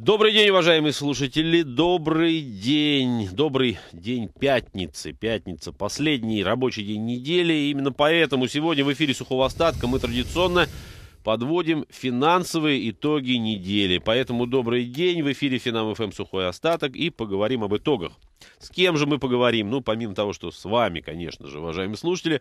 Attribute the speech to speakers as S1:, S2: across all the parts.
S1: Добрый день, уважаемые слушатели, добрый день, добрый день пятницы, пятница, последний рабочий день недели, и именно поэтому сегодня в эфире Сухого Остатка мы традиционно подводим финансовые итоги недели, поэтому добрый день, в эфире Финам ФМ Сухой Остаток и поговорим об итогах с кем же мы поговорим? Ну, помимо того, что с вами, конечно же, уважаемые слушатели,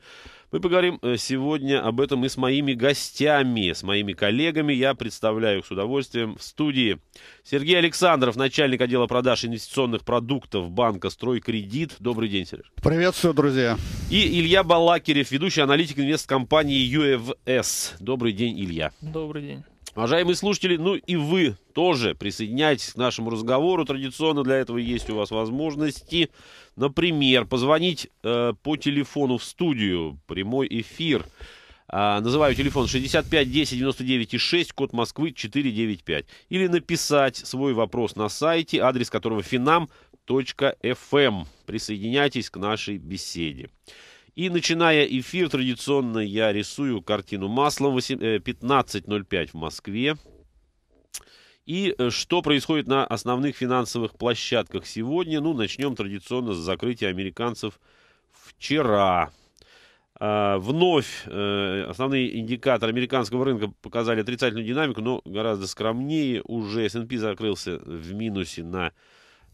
S1: мы поговорим э, сегодня об этом и с моими гостями, с моими коллегами. Я представляю их с удовольствием в студии. Сергей Александров, начальник отдела продаж инвестиционных продуктов банка «Стройкредит». Добрый день, Сереж.
S2: Приветствую, друзья.
S1: И Илья Балакирев, ведущий аналитик инвесткомпании UFS. Э Добрый день, Илья.
S2: Добрый день.
S1: Уважаемые слушатели, ну и вы тоже присоединяйтесь к нашему разговору. Традиционно для этого есть у вас возможности. Например, позвонить э, по телефону в студию. Прямой эфир. А, называю телефон 65 10 99 6, код Москвы 495. Или написать свой вопрос на сайте, адрес которого finam.fm. Эм. Присоединяйтесь к нашей беседе. И начиная эфир, традиционно я рисую картину маслом 15.05 э, в Москве. И э, что происходит на основных финансовых площадках сегодня? Ну, начнем традиционно с закрытия американцев вчера. А, вновь э, основные индикаторы американского рынка показали отрицательную динамику, но гораздо скромнее. Уже S&P закрылся в минусе на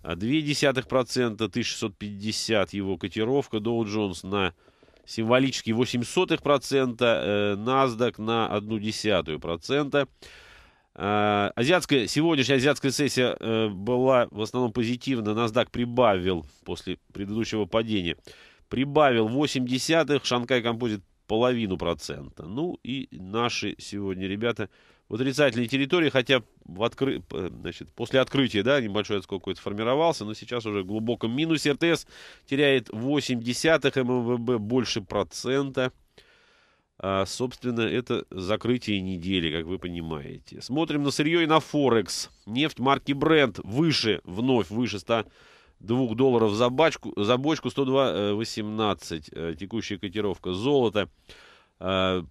S1: 0,2%, а, 1650 его котировка, Dow Jones на символически 0,08%, э, NASDAQ на 0,1%. Э, азиатская, сегодняшняя азиатская сессия э, была в основном позитивна. NASDAQ прибавил после предыдущего падения. Прибавил 0,8 десятых, Шанхай композит половину процента. Ну и наши сегодня ребята в отрицательной территории, хотя в откры... Значит, после открытия да, небольшой отскок какой-то формировался, но сейчас уже в глубоком минусе. РТС теряет 0,8 десятых, ММВБ больше процента. А, собственно, это закрытие недели, как вы понимаете. Смотрим на сырье и на Форекс. Нефть марки Brent выше, вновь выше 100 2 долларов за, бачку, за бочку, 102,18 э, э, текущая котировка золота. Э,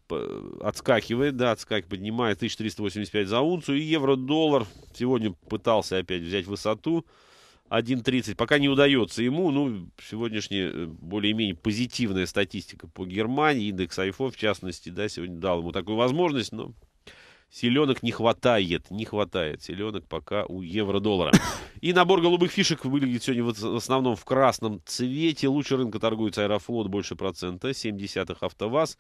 S1: отскакивает, да, отскакивает, поднимает 1385 за унцию, и евро-доллар сегодня пытался опять взять высоту 1.30, пока не удается ему, ну, сегодняшняя э, более-менее позитивная статистика по Германии, индекс айфо, в частности, да, сегодня дал ему такую возможность, но Селенок не хватает, не хватает селенок пока у евро-доллара. И набор голубых фишек выглядит сегодня в основном в красном цвете. Лучше рынка торгуется Аэрофлот больше процента, 0,7 АвтоВАЗ.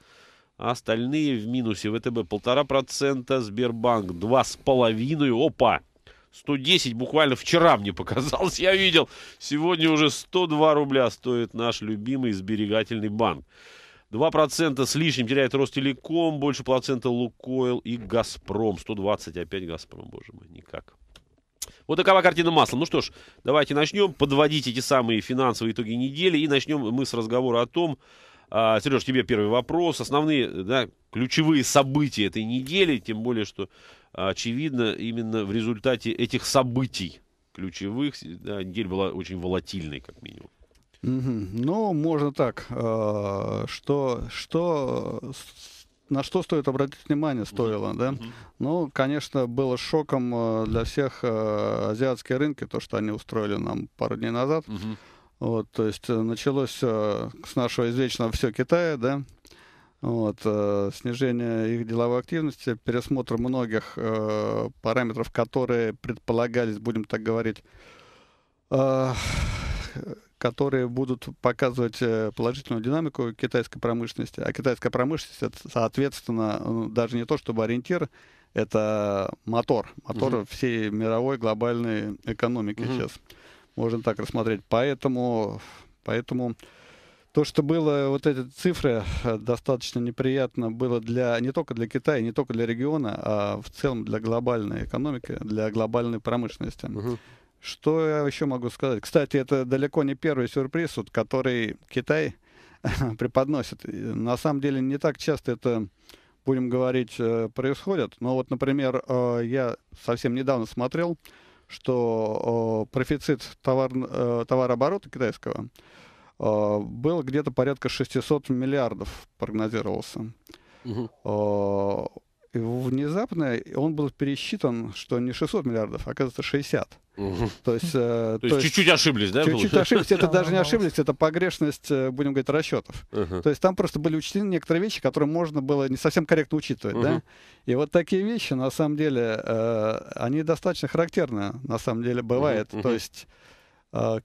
S1: А остальные в минусе. ВТБ полтора процента, Сбербанк два с половиной. Опа! 110 буквально вчера мне показалось, я видел. Сегодня уже 102 рубля стоит наш любимый сберегательный банк. 2% с лишним теряет Ростелеком, больше процента Лукойл и Газпром. 120 опять Газпром, боже мой, никак. Вот такова картина масла. Ну что ж, давайте начнем подводить эти самые финансовые итоги недели. И начнем мы с разговора о том, а, Сереж, тебе первый вопрос. Основные, да, ключевые события этой недели, тем более, что а, очевидно, именно в результате этих событий ключевых, да, неделя была очень волатильной, как минимум.
S2: Ну, можно так, а, что, что на что стоит обратить внимание стоило, да? Ну, конечно, было шоком для всех азиатские рынки, то, что они устроили нам пару дней назад. Mm-hmm. Вот, то есть э, началось все с нашего извечного все Китая, да, вот, э, снижение их деловой активности, пересмотр многих э, параметров, которые предполагались, будем так говорить, э, которые будут показывать э, положительную динамику китайской промышленности. А китайская промышленность, это, соответственно, ну, даже не то чтобы ориентир, это мотор, мотор угу. всей мировой глобальной экономики угу. сейчас. Можно так рассмотреть. Поэтому, поэтому то, что было, вот эти цифры э, достаточно неприятно было для, не только для Китая, не только для региона, а в целом для глобальной экономики, для глобальной промышленности. Угу. Что я еще могу сказать? Кстати, это далеко не первый сюрприз, вот, который Китай преподносит. На самом деле не так часто это, будем говорить, э, происходит. Но вот, например, э, я совсем недавно смотрел что э, профицит товар, э, товарооборота китайского э, был где-то порядка 600 миллиардов, прогнозировался. Угу. Э, внезапно он был пересчитан, что не 600 миллиардов, а, оказывается, 60. Э, то есть чуть-чуть ошиблись, да? Чуть-чуть ошиблись, это даже не ошиблись, это погрешность, э, будем говорить, расчетов. То есть там просто были учтены некоторые вещи, которые можно было не совсем корректно учитывать, да? И вот такие вещи, на самом деле, э, они достаточно характерны, на самом деле, бывает. То есть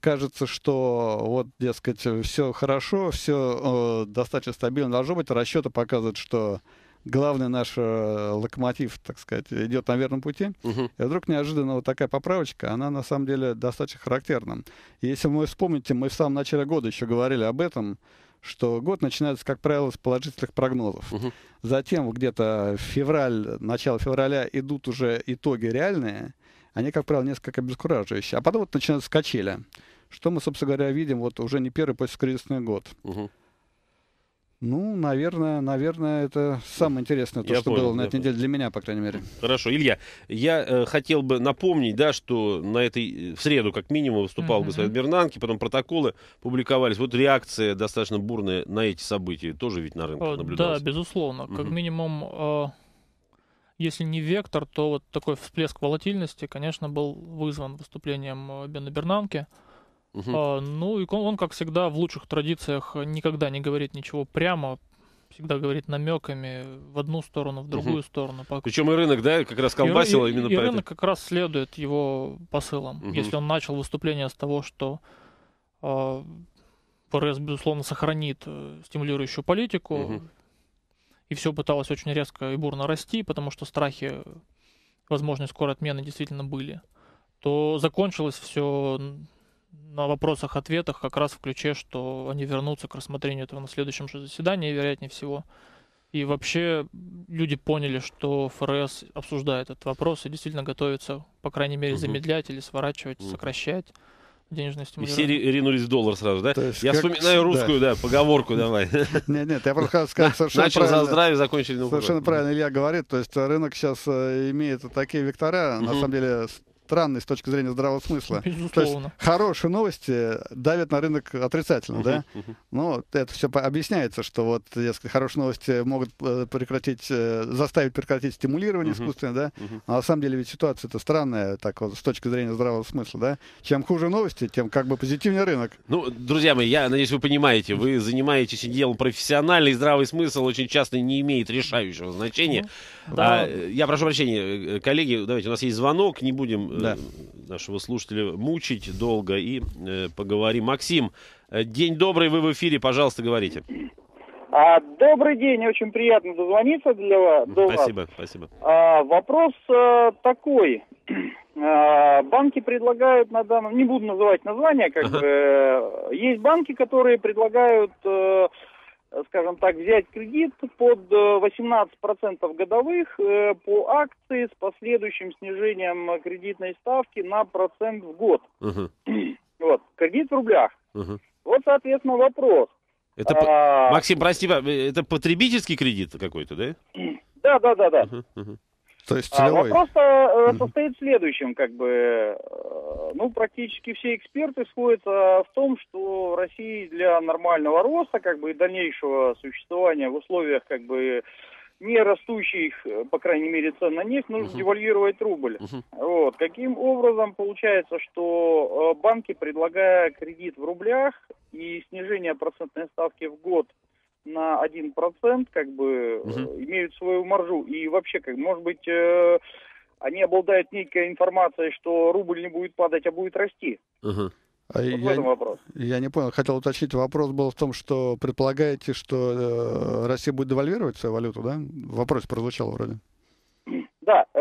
S2: кажется, что вот, дескать, все хорошо, все достаточно стабильно должно быть. Расчеты показывают, что главный наш э, локомотив, так сказать, идет на верном пути. Угу. И вдруг неожиданно вот такая поправочка, она на самом деле достаточно характерна. И если вы вспомните, мы в самом начале года еще говорили об этом, что год начинается, как правило, с положительных прогнозов. Угу. Затем где-то февраль, начало февраля идут уже итоги реальные, они, как правило, несколько обескураживающие. А потом вот начинаются качели, что мы, собственно говоря, видим вот уже не первый а посткризисный год. Угу. Ну, наверное, наверное, это самое интересное, то, я что понял, было на этой
S1: неделе для меня, по крайней мере. Хорошо. Илья, я э, хотел бы напомнить, да, что на этой в среду, как минимум, выступал uh-huh. господин Бернанки, потом протоколы публиковались. Вот реакция достаточно бурная на эти события тоже ведь на рынке э, наблюдалась. Да, безусловно. Uh-huh. Как
S3: минимум, э, если не вектор, то вот такой всплеск волатильности, конечно, был вызван выступлением э, Бена Бернанки. uh Угу. ну и он, он, как всегда, в лучших традициях никогда не говорит ничего прямо, всегда говорит намеками в одну сторону, в другую угу. сторону. Причем и рынок, да, как раз колбасило и, именно и, по и рынок как раз следует его посылам. Угу. Если он начал выступление с того, что э, ФРС, безусловно, сохранит э, стимулирующую политику, угу. и все пыталось очень резко и бурно расти, потому что страхи возможной скорой отмены действительно были, то закончилось все на вопросах-ответах как раз в ключе, что они вернутся к рассмотрению этого на следующем же заседании, вероятнее всего. И вообще люди поняли, что ФРС обсуждает этот вопрос и действительно готовится, по крайней мере, замедлять или сворачивать, сокращать денежной стимулирования.
S1: И все ринулись в доллар сразу, да? Есть, я как... вспоминаю русскую, да, да поговорку давай.
S2: Нет, нет, я просто сказал совершенно Начал правильно. за здравие, закончили на Совершенно правильно Илья говорит. То есть рынок сейчас э, имеет такие вектора, на самом деле, странный с точки зрения здравого смысла. То есть хорошие новости давят на рынок отрицательно, uh-huh, да? Uh-huh. Но это все объясняется, что вот, если хорошие новости могут э, прекратить, э, заставить прекратить стимулирование uh-huh, искусственное, да? Uh-huh. А на самом деле ведь ситуация-то странная, так вот, с точки зрения здравого смысла, да? Чем хуже новости, тем как бы позитивнее рынок. Ну,
S1: друзья мои, я надеюсь, вы понимаете, вы занимаетесь делом профессионально, и здравый смысл очень часто не имеет решающего значения. Uh-huh. А, да. Э, я прошу прощения, коллеги, давайте, у нас есть звонок, не будем Э, да. нашего слушателя мучить долго и э, поговорим. Максим, э, день добрый, вы в эфире, пожалуйста, говорите.
S4: А, добрый день, очень приятно дозвониться для вас. спасибо, спасибо. А, вопрос э, а, такой. банки предлагают на данном, не буду называть названия, как ага. бы, есть банки, которые предлагают скажем так, взять кредит под 18% э, годовых э, по акции с последующим снижением кредитной ставки на процент в год. Угу. Вот, кредит в рублях. Угу. Вот, соответственно, вопрос. Это, а... Максим,
S1: прости, э, это потребительский кредит какой-то, да?
S4: Да, да, да, да.
S2: Угу, угу. То есть целевой. Вопрос
S4: mm состоит в следующем, как бы, э, ну, практически все эксперты сходятся в том, что в России для нормального роста, как бы, и дальнейшего существования в условиях, как бы, не растущих, э, по крайней мере, цен на них, нужно uh-huh. девальвировать рубль. Uh-huh. Вот. Каким образом получается, что э, банки, предлагая кредит в рублях и снижение процентной ставки в год на 1%, как бы, угу. имеют свою маржу. И вообще, как, может быть, э, они обладают некой информацией, что рубль не будет падать, а будет расти.
S1: Угу.
S2: Вот я, в этом вопрос. Я не понял. Хотел уточнить. Вопрос был в том, что предполагаете, что э, Россия будет девальвировать свою валюту, да? Вопрос прозвучал вроде.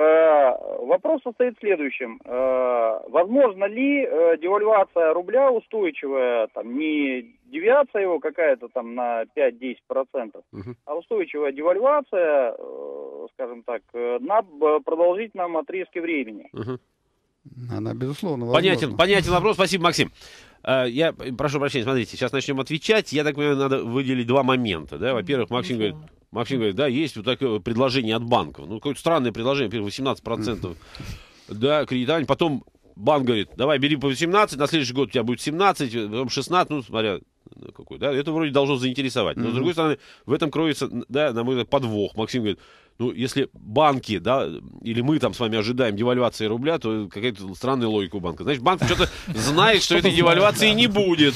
S4: Э, вопрос состоит в следующем. Э, возможно ли э, девальвация рубля устойчивая, там не девиация его какая-то там на 5-10%, угу. а устойчивая девальвация, скажем так, на продолжительном отрезке времени?
S1: Угу. Она,
S2: безусловно, возможно. Понятен, понятен вопрос.
S1: Спасибо, Максим. Я прошу прощения, смотрите, сейчас начнем отвечать. Я так понимаю, надо выделить два момента. Да? Во-первых, Максим говорит, Максим говорит, да, есть вот такое предложение от банков. Ну, какое-то странное предложение, первые 18%. Да, кредитование. Потом банк говорит, давай, бери по 18, на следующий год у тебя будет 17, потом 16, ну, смотря какой, да, это вроде должно заинтересовать. Но, с другой стороны, в этом кроется, да, на мой взгляд, подвох. Максим говорит, ну, если банки, да, или мы там с вами ожидаем девальвации рубля, то какая-то странная логика у банка. Значит, банк что-то знает, что этой девальвации не будет.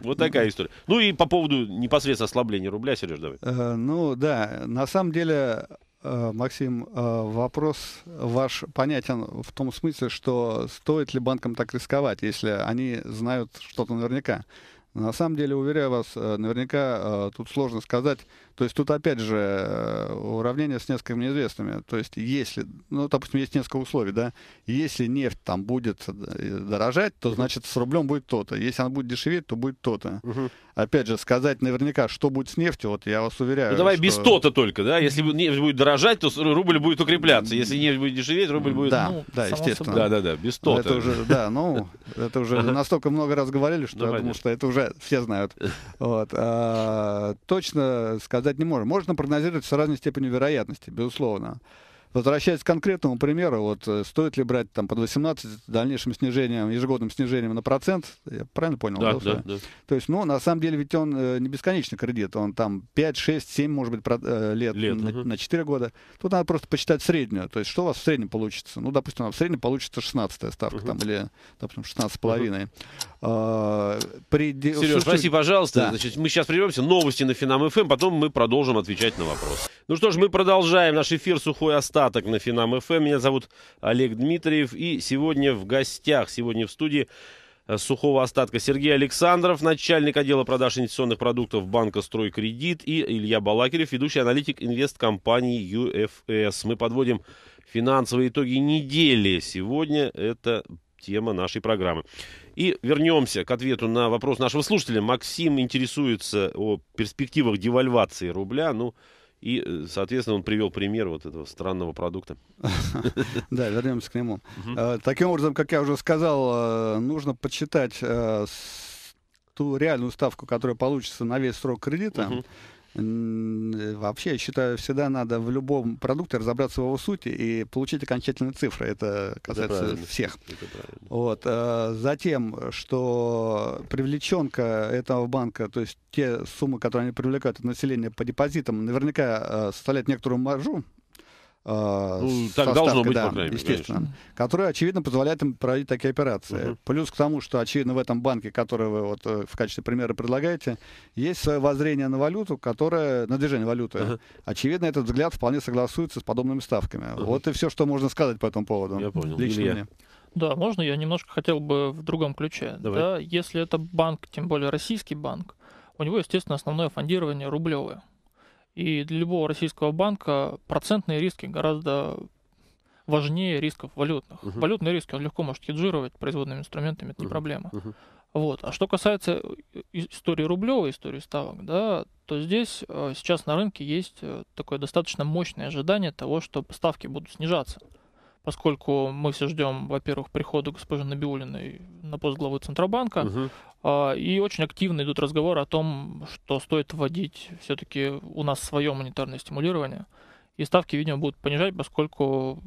S1: Вот такая история. Ну и по поводу непосредственно ослабления рубля, Сереж, давай.
S2: Э, ну да, на самом деле э, Максим, э, вопрос ваш понятен в том смысле, что стоит ли банкам так рисковать, если они знают что-то наверняка. На самом деле, уверяю вас, наверняка тут сложно сказать, то есть тут опять же э, уравнение с несколькими неизвестными. То есть если, ну, допустим, есть несколько условий, да, если нефть там будет дорожать, то значит с рублем будет то-то. Если она будет дешеветь, то будет то-то. Угу. Опять же, сказать наверняка, что будет с нефтью, вот я вас уверяю. Ну давай что... без то-то
S1: только, да. Если нефть будет дорожать, то рубль будет укрепляться. Если нефть будет дешеветь, рубль будет. Да, ну, да, естественно. Да, да, да, без то-то. Это уже, да,
S2: ну, это уже настолько много раз говорили, что я думаю, что это уже все знают. Вот. А, точно сказать сказать не можем. Можно прогнозировать с разной степенью вероятности, безусловно. Возвращаясь к конкретному примеру, вот э, стоит ли брать там под 18 дальнейшим снижением, ежегодным снижением на процент, я правильно понял? Да, да, да, да. То есть, ну, на самом деле ведь он э, не бесконечный кредит, он там 5, 6, 7, может быть, про, э, лет, лет на, угу. на 4 года. Тут надо просто посчитать среднюю, то есть что у вас в среднем получится. Ну, допустим, в среднем получится 16 ставка угу. там или, допустим, 16,5. Угу. А, при... Сереж, Слушай... прости, пожалуйста, да. значит,
S1: мы сейчас прервемся, новости на Финам ФМ, эм, потом мы продолжим отвечать на вопрос. Ну что ж, мы продолжаем наш эфир «Сухой остаток» остаток на Финам ФМ. Эм. Меня зовут Олег Дмитриев. И сегодня в гостях, сегодня в студии э, сухого остатка Сергей Александров, начальник отдела продаж инвестиционных продуктов банка «Стройкредит» и Илья Балакирев, ведущий аналитик инвесткомпании UFS. Э Мы подводим финансовые итоги недели. Сегодня это тема нашей программы. И вернемся к ответу на вопрос нашего слушателя. Максим интересуется о перспективах девальвации рубля. Ну, и, э, соответственно, он привел пример вот этого странного продукта.
S2: Да, вернемся к нему. Э, таким образом, как я уже сказал, э, нужно подсчитать ту реальную ставку, которая получится на весь срок кредита, Э, вообще, я считаю, всегда надо в любом продукте разобраться в его сути и получить окончательные цифры. Это касается это всех. Это вот. Э, затем, что привлеченка этого банка, то есть те суммы, которые они привлекают от населения по депозитам, наверняка э, составляет некоторую маржу Э, ну, так со должно быть, да, по крайней мере, естественно, конечно. которая, очевидно, позволяет им проводить такие операции. Угу. Плюс к тому, что, очевидно, в этом банке, который вы вот э, в качестве примера предлагаете, есть свое воззрение на валюту, которое, на движение валюты. Угу. Очевидно, этот взгляд вполне согласуется с подобными ставками. Угу. Вот и все, что можно сказать по этому поводу. Я понял. Лично Илья. мне.
S3: Да, можно я немножко хотел бы в другом ключе. Давай. Да, если это банк, тем более российский банк, у него, естественно, основное фондирование рублевое. И для любого российского банка процентные риски гораздо важнее рисков валютных. Uh -huh. Валютные риски он легко может хеджировать производными инструментами, это Uh -huh. не проблема. Uh -huh. Вот. А что касается э, истории рублевой, истории ставок, да, то здесь э, сейчас на рынке есть э, такое достаточно мощное ожидание того, что ставки будут снижаться поскольку мы все ждем, во-первых, прихода госпожи Набиулиной на пост главы Центробанка, угу. uh и очень активно идут разговоры о том, что стоит вводить все-таки у нас свое монетарное стимулирование, и ставки, видимо, будут понижать, поскольку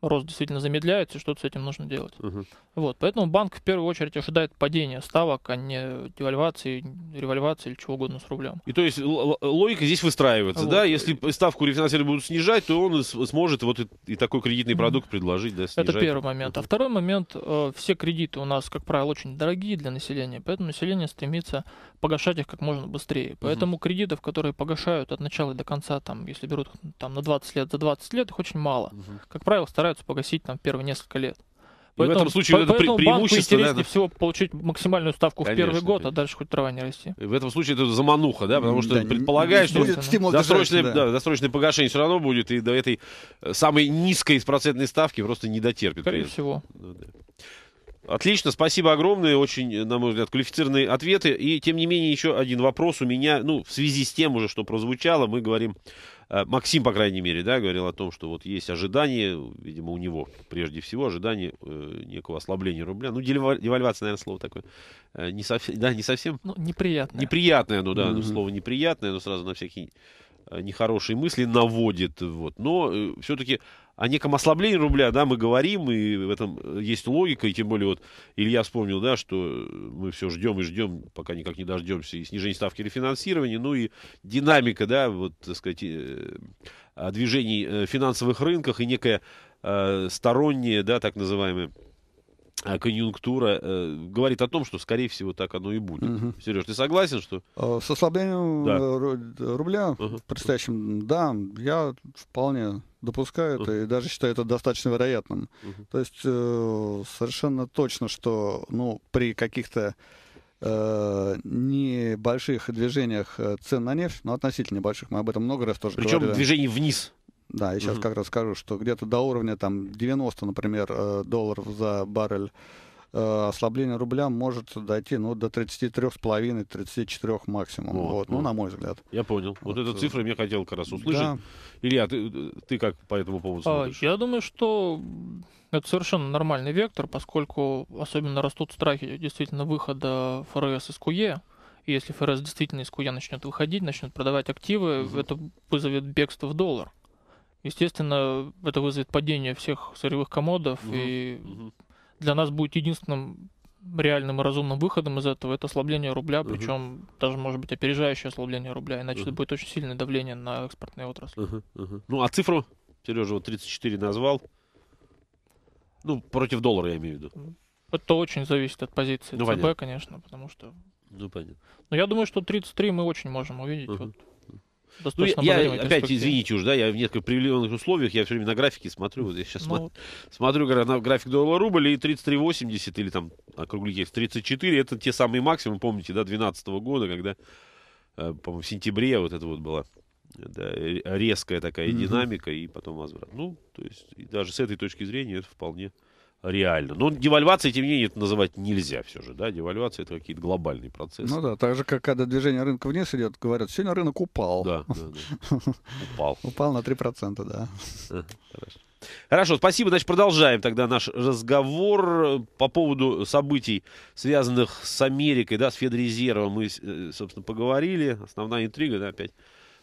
S3: рост действительно замедляется, и что-то с этим нужно делать. Угу. Вот, поэтому банк в первую очередь ожидает падения ставок, а не девальвации, револьвации или чего угодно с рублем.
S1: И то есть логика здесь выстраивается, вот. да? Если ставку рефинансирования будут снижать, то он сможет вот и, и такой кредитный продукт предложить, да, снижать. Это первый
S3: момент. Угу. А второй момент, э, все кредиты у нас, как правило, очень дорогие для населения, поэтому население стремится погашать их как можно быстрее. Поэтому угу. кредитов, которые погашают от начала до конца, там, если берут там, на 20 лет, за 20 лет, их очень мало. Угу. Как правило, стараются стараются погасить там первые несколько лет. Поэтому, в этом случае по, это поэтому преимущество. Банку интереснее да, всего получить максимальную ставку конечно, в первый год, а конечно. а дальше хоть трава не расти.
S1: И в этом случае это замануха, да, потому что да, предполагает, что досрочное, да. Да, досрочное погашение все равно будет, и до этой э, самой низкой процентной ставки просто не дотерпит. Скорее всего. Ну, да. Отлично, спасибо огромное, очень, на мой взгляд, квалифицированные ответы. И, тем не менее, еще один вопрос у меня, ну, в связи с тем уже, что прозвучало, мы говорим Э, Максим, по крайней мере, да, говорил о том, что вот есть ожидание, видимо, у него прежде всего ожидание э, некого ослабления рубля. Ну, девальвация, наверное, слово такое. Э, не совсем, да, не совсем. Ну, неприятное. Неприятное, ну да, mm-hmm. слово неприятное, но сразу на всякие э, нехорошие мысли наводит. Вот. Но э, все-таки о неком ослаблении рубля, да, мы говорим, и в этом э, есть логика, и тем более вот Илья вспомнил, да, что э, мы все ждем и ждем, пока никак не дождемся и снижения ставки рефинансирования, ну и динамика, да, вот, так сказать, э, движений финансовых рынках и некая сторонняя, да, так называемая конъюнктура э, говорит о том, что, скорее всего, так оно и будет. Угу. Сереж, ты согласен, что...
S2: С ослаблением да. рубля угу. в предстоящем, да, я вполне допускают uh-huh. и даже считают это достаточно вероятным. Uh-huh. То есть э, совершенно точно, что ну, при каких-то э, небольших движениях э, цен на нефть, ну, относительно небольших, мы об этом много раз тоже Причем говорили. движение вниз. Да, я сейчас uh-huh. как раз скажу, что где-то до уровня там 90, например, э, долларов за баррель Э, ослабление рубля может дойти ну, до 33,5-34 максимум. Вот, вот, ну, на мой взгляд.
S1: Я понял. Вот, вот эту э, цифру я хотел как раз услышать. Да. Илья, ты, ты как по этому поводу а, смотришь?
S3: я думаю, что это совершенно нормальный вектор, поскольку особенно растут страхи действительно выхода ФРС из КУЕ. И если ФРС действительно из КУЕ начнет выходить, начнет продавать активы, mm это вызовет бегство в доллар. Естественно, это вызовет падение всех сырьевых комодов mm и mm для нас будет единственным реальным и разумным выходом из этого это ослабление рубля, uh-huh. причем даже, может быть, опережающее ослабление рубля, иначе uh-huh. это будет очень сильное давление на экспортные
S1: отрасли. Uh-huh. Uh-huh. Ну, а цифру Сережа вот 34 назвал. Ну, против доллара я имею в виду. Это очень зависит от
S3: позиции ну, ЦБ, понятно. конечно, потому что... Ну, понятно. Но я думаю, что 33 мы очень можем увидеть. Uh-huh. Вот ну, я, опять, извините
S1: уж, да, я в несколько привилегированных условиях, я все время на графике смотрю, вот я сейчас ну... смотрю, говорю на график доллара-рубль, и 33,80 или там округлите 34, это те самые максимумы, помните, да, 2012 года, когда, э, по-моему, в сентябре вот это вот было да, э, резкая такая mm-hmm. динамика и потом возврат. Ну, то есть даже с этой точки зрения это вполне реально. Но ну, девальвацией, тем не менее, это называть нельзя все же. Да? Девальвация — это какие-то глобальные процессы. Ну да,
S2: так же, как когда движение рынка вниз идет, говорят, сегодня рынок упал. Да, Упал. Упал на 3%, да.
S1: Хорошо. Хорошо, спасибо. Значит, продолжаем тогда наш разговор по поводу событий, связанных с Америкой, да, с Федрезервом. Мы, э, собственно, поговорили. Основная интрига, да, опять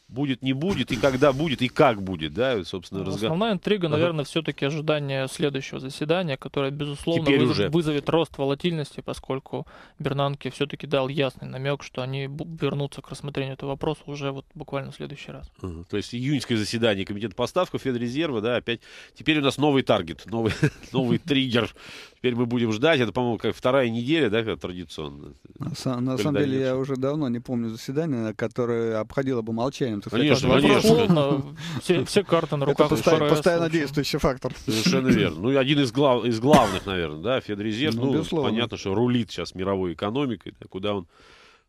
S1: будет, не будет, и когда будет, и как будет, да, собственно, ну, разговор. Основная интрига,
S3: наверное, ага. все-таки ожидание следующего заседания, которое, безусловно, вызов, уже. вызовет рост волатильности, поскольку Бернанке все-таки дал ясный намек, что они вернутся к рассмотрению этого вопроса уже вот буквально в следующий раз.
S1: Ага. То есть июньское заседание Комитета поставков Федрезерва, да, опять. Теперь у нас новый таргет, новый, новый триггер. Теперь мы будем ждать. Это, по-моему, как вторая неделя, да, традиционно.
S2: На, на самом деле, я уже давно не помню заседание, которое обходило бы молчание влиянием. Так
S1: конечно, сказать, конечно. Полно, все, все карты на руках.
S2: Это постоянно, постоянно действующий фактор. Совершенно верно.
S1: Ну, один из, глав, из главных, наверное, да, Федрезерв. Ну, ну понятно, что рулит сейчас мировой экономикой. Куда он,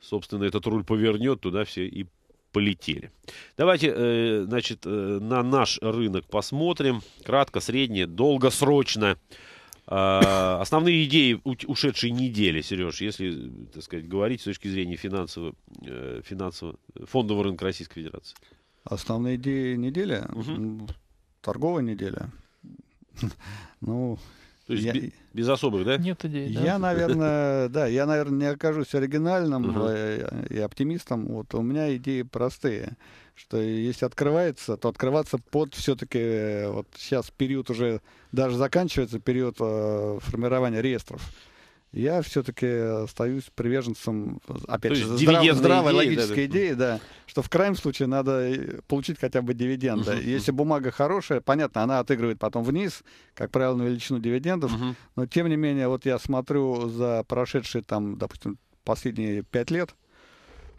S1: собственно, этот руль повернет, туда все и полетели. Давайте, э, значит, э, на наш рынок посмотрим. Кратко, среднее долгосрочно. А, основные идеи ушедшей недели, Сереж, если, так сказать, говорить с точки зрения финансового, э, финансового фондового рынка Российской Федерации.
S2: Основные идеи недели? Угу. Торговая неделя. Ну, то есть я... без, особых, да? Нет идей. Да? Я, наверное, да, я, наверное, не окажусь оригинальным э, и оптимистом. Вот у меня идеи простые, что если открывается, то открываться под все-таки э, вот сейчас период уже даже заканчивается период э, формирования реестров я все-таки остаюсь приверженцем, опять же, здраво, здравой идеи, логической да, идеи, да, что в крайнем случае надо э, получить хотя бы дивиденды. Угу. Если бумага хорошая, понятно, она отыгрывает потом вниз, как правило, на величину дивидендов, угу. но тем не менее, вот я смотрю за прошедшие там, допустим, последние пять лет,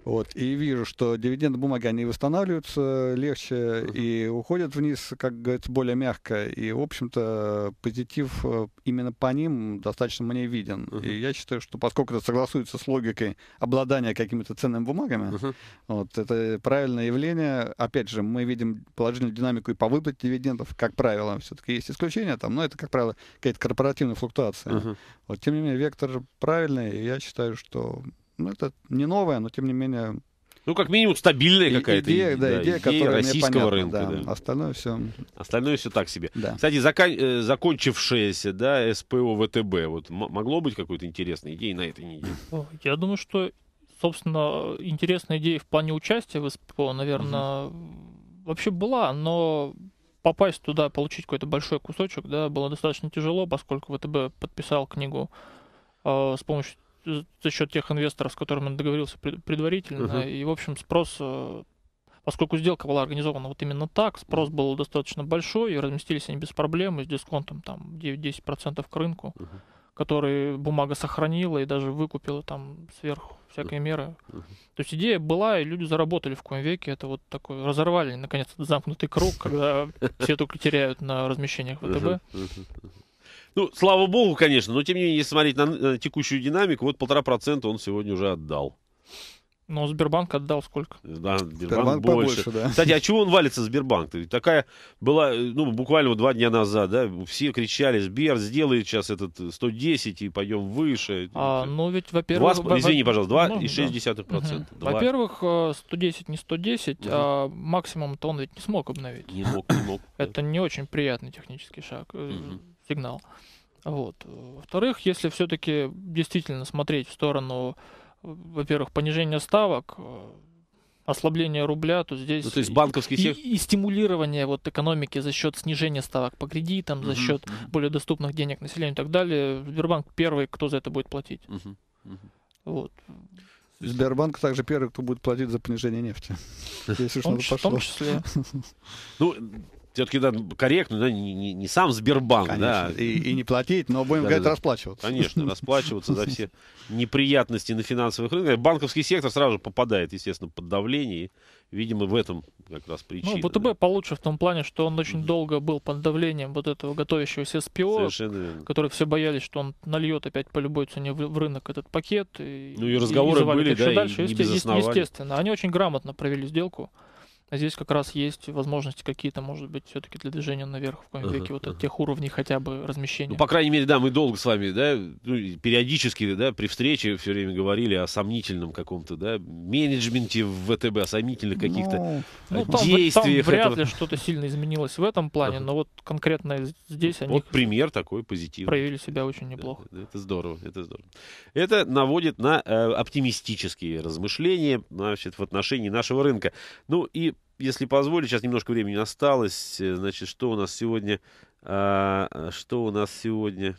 S2: вот, и вижу, что дивиденды бумаги, они восстанавливаются э, легче uh-huh. и уходят вниз, как говорится, более мягко. И, в общем-то, позитив э, именно по ним достаточно мне виден. Uh-huh. И я считаю, что поскольку это согласуется с логикой обладания какими-то ценными бумагами, uh-huh. вот, это правильное явление. Опять же, мы видим положительную динамику и по выплате дивидендов, как правило. Все-таки есть исключения там, но это, как правило, какая-то корпоративная флуктуация. Uh-huh. Вот, тем не менее, вектор правильный, и я считаю, что ну, это не новое, но тем не менее...
S1: Ну, как минимум, стабильная какая-то идея, да, идея, идея которая российского понятна, рынка. Да.
S2: Да. Остальное все...
S1: Остальное все так себе. Да. Кстати, закон... Э, закончившееся, да, СПО ВТБ, вот могло быть какой-то интересной идеей на этой неделе?
S3: Ну, я думаю, что, собственно, интересная идея в плане участия в СПО, наверное, угу. вообще была, но попасть туда, получить какой-то большой кусочек, да, было достаточно тяжело, поскольку ВТБ подписал книгу э, с помощью за счет тех инвесторов, с которыми он договорился предварительно. Угу. И, в общем, спрос, э, поскольку сделка была организована вот именно так, спрос был достаточно большой, и разместились они без проблем, и с дисконтом там 9-10% к рынку, угу. который бумага сохранила и даже выкупила там сверху всякие меры. Угу. То есть идея была, и люди заработали в коем веке. Это вот такой, разорвали, наконец, замкнутый круг, когда все только теряют на размещениях ВТБ.
S1: Ну, слава богу, конечно, но тем не менее, если смотреть на, на текущую динамику, вот полтора процента он сегодня уже отдал.
S3: Но Сбербанк отдал сколько? Да, Сбербанк, Сбербанк больше. побольше, да. Кстати,
S1: а чего он валится, Сбербанк? -то? Такая была, ну, буквально два дня назад, да, все кричали, Сбер сделает сейчас этот 110 и пойдем выше. А, ну, ведь, во-первых... Во извини, пожалуйста, 2,6%. Ну, да. угу.
S3: Во-первых, 110 э, не 110, угу. а максимум-то он ведь не смог обновить. Не мог, не мог. Это не очень приятный технический шаг. Угу сигнал. Вот. Во-вторых, если все-таки действительно смотреть в сторону, во-первых, понижения ставок, э, ослабления рубля, то здесь ну, то есть банковский и, и, и стимулирование вот экономики за счет снижения ставок по кредитам, за uh-huh, счет uh-huh. более доступных денег населению и так далее. Сбербанк первый,
S1: кто за это будет платить.
S2: Uh-huh, uh-huh. Вот. Сбербанк также первый, кто будет платить за понижение нефти. Если уж надо пошло. В том числе.
S1: Ну, все-таки да, корректно, да, не, не, не сам Сбербанк. Конечно, да. и, и не платить, но будем да, говорить, да, расплачиваться. Конечно, расплачиваться за все неприятности на финансовых рынках. Банковский сектор сразу попадает, естественно, под давление. Видимо, в этом как раз причина.
S3: Ну, ВТБ да. получше в том плане, что он очень mm-hmm. долго был под давлением вот этого готовящегося СПО, который все боялись, что он нальет опять по любой цене в, в рынок этот пакет. И, ну и разговоры и были, да, дальше. и не без Естественно, они очень грамотно провели сделку. А здесь как раз есть возможности какие-то, может быть, все-таки для движения наверх в коем веке, uh-huh, вот от тех уровней хотя бы размещения. Ну, по
S1: крайней мере, да, мы долго с вами, да, ну, периодически, да, при встрече все время говорили о сомнительном каком-то, да, менеджменте в ВТБ, о сомнительных каких-то ну, ну действиях. Там вряд этого. ли
S3: что-то сильно изменилось в этом плане, uh-huh. но вот конкретно здесь они... Вот пример такой позитивный. Проявили себя очень неплохо.
S1: Да, это здорово, это здорово. Это наводит на э, оптимистические размышления, значит, в отношении нашего рынка. Ну и если позволить, сейчас немножко времени осталось. Э, значит, что у нас сегодня... А, что у нас сегодня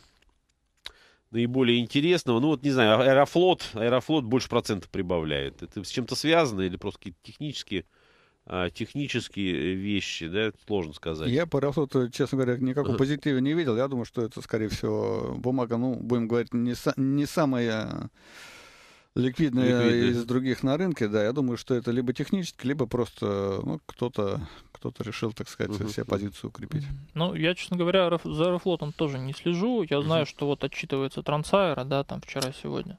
S1: наиболее интересного? Ну, вот, не знаю, а, Аэрофлот, Аэрофлот больше процентов прибавляет. Это с чем-то связано или просто какие-то технические а, технические вещи, да, сложно сказать. Я
S2: по Аэрофлоту, честно говоря, никакого позитива не видел. Я думаю, что это, скорее всего, бумага, ну, будем говорить, не, не самая ликвидные, ликвидные из других на рынке, да, я думаю, что это либо технически, либо просто ну, кто-то кто-то решил, так сказать, угу. себе позицию укрепить.
S3: Ну, я, честно говоря, за Аэрофлотом тоже не слежу. Я знаю, что вот отчитывается Трансайра, да, там вчера-сегодня.